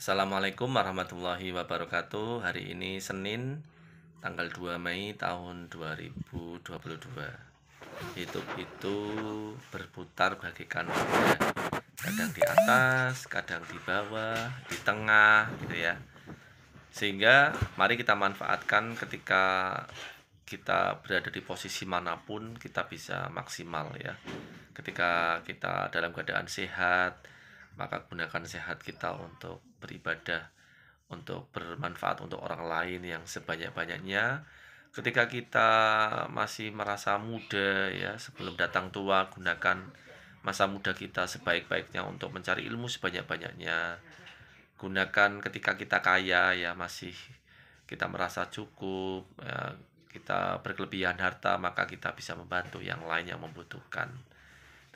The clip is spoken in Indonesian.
Assalamualaikum warahmatullahi wabarakatuh. Hari ini Senin tanggal 2 Mei tahun 2022. Hidup itu berputar bagikan ya. Kadang di atas, kadang di bawah, di tengah gitu ya. Sehingga mari kita manfaatkan ketika kita berada di posisi manapun kita bisa maksimal ya. Ketika kita dalam keadaan sehat, maka gunakan sehat kita untuk beribadah untuk bermanfaat untuk orang lain yang sebanyak-banyaknya ketika kita masih merasa muda ya sebelum datang tua gunakan masa muda kita sebaik-baiknya untuk mencari ilmu sebanyak-banyaknya gunakan ketika kita kaya ya masih kita merasa cukup ya, kita berkelebihan harta maka kita bisa membantu yang lain yang membutuhkan